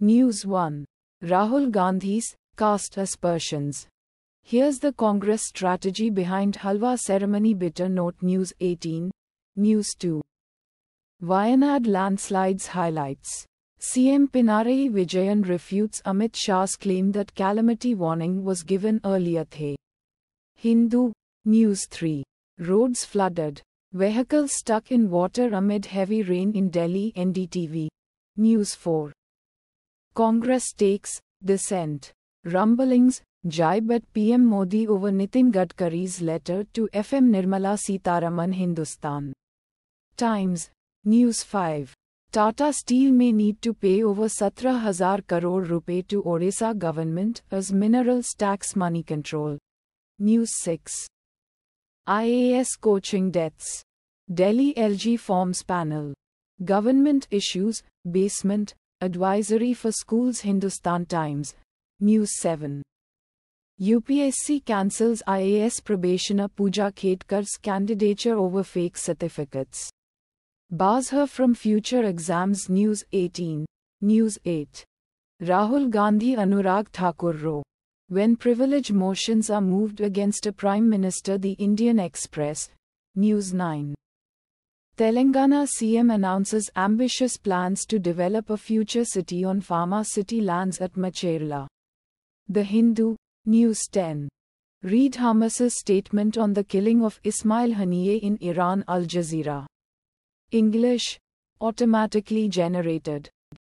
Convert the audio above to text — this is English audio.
News 1. Rahul Gandhi's caste aspersions. Here's the Congress strategy behind Halwa ceremony bitter note News 18. News 2. Wayanad landslides highlights. CM Pinarayi Vijayan refutes Amit Shah's claim that calamity warning was given earlier. The. Hindu. News 3. Roads flooded. Vehicles stuck in water amid heavy rain in Delhi. NDTV. News 4. Congress takes dissent. Rumblings, jibe at PM Modi over Nitin Gadkari's letter to FM Nirmala Sitaraman Hindustan. Times, News 5. Tata Steel may need to pay over 17,000 crore rupee to Orissa government as minerals tax money control. News 6. IAS coaching deaths. Delhi LG forms panel. Government issues, basement, Advisory for Schools Hindustan Times, News 7. UPSC cancels IAS probationer Pooja Khetkar's candidature over fake certificates. Bars her from future exams News 18. News 8. Rahul Gandhi Anurag Thakur row. When privilege motions are moved against a prime minister the Indian Express. News 9. Telangana CM announces ambitious plans to develop a future city on Pharma city lands at Macherla. The Hindu, News 10. Read Hamas's statement on the killing of Ismail Haniyeh in Iran Al Jazeera. English, automatically generated.